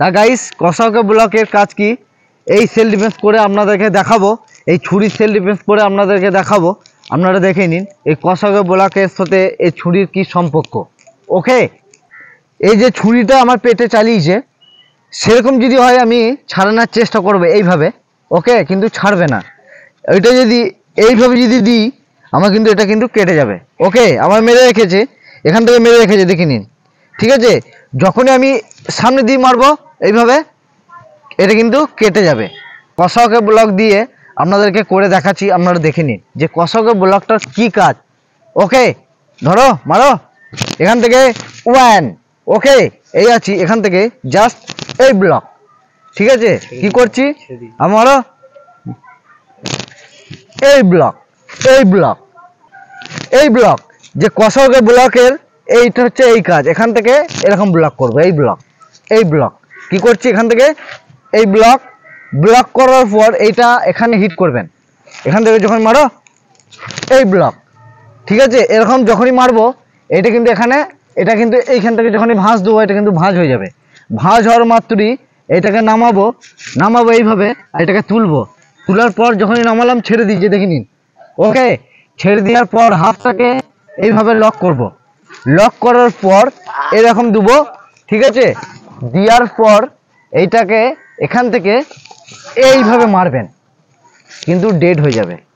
তা গাইস কষাকে ব্লকের কাজ কি এই সেল ডিফেন্স করে আপনাদেরকে দেখাবো এই ছুরির সেল ডিফেন্স করে আপনাদেরকে দেখাবো আপনারা দেখে নিন এই কষাকে ব্লকের সাথে এই ছুরির কি সম্পর্ক ওকে এই যে ছুরিটা আমার পেটে চালিয়েছে সেরকম যদি হয় আমি ছাড়ানোর চেষ্টা করব এইভাবে ওকে কিন্তু ছাড়বে না এটা যদি এইভাবে যদি দিই আমার কিন্তু এটা কিন্তু কেটে যাবে ওকে আমার মেরে রেখেছে এখান থেকে মেরে রেখেছে দেখে নিন ঠিক আছে যখনই আমি সামনে দিয়ে মারবো এইভাবে এটা কিন্তু কেটে যাবে কষাকে ব্লক দিয়ে আপনাদেরকে করে দেখাচ্ছি আপনারা দেখে নিন যে কষাকে ব্লকটার কি কাজ ওকে ধরো মারো এখান থেকে ওয়ান ওকে এই আছি এখান থেকে জাস্ট এই ব্লক ঠিক আছে কি করছি আমারও এই ব্লক এই ব্লক এই ব্লক যে কষাকে ব্লকের এইটা হচ্ছে এই কাজ এখান থেকে এরকম ব্লক করবো এই ব্লক এই ব্লক কি করছি এখান থেকে এই ব্লক ব্লক করার পর এইটা এখানে হিট করবেন এখান থেকে যখন মারো এই ব্লক ঠিক আছে এরকম যখনই মারবো এটা কিন্তু এখানে এটা কিন্তু এইখান থেকে যখনই ভাঁজ দেবো এটা কিন্তু ভাঁজ হয়ে যাবে ভাঁজ হওয়ার মাত্রই এটাকে নামাবো নামাবো এইভাবে আর এটাকে তুলবো তোলার পর যখনই নামালাম ছেড়ে যে দেখে নিন ওকে ছেড়ে দেওয়ার পর হাতটাকে এইভাবে লক করব। লক করার পর এরকম দেবো ঠিক আছে দেওয়ার পর এইটাকে এখান থেকে এইভাবে মারবেন কিন্তু ডেড হয়ে যাবে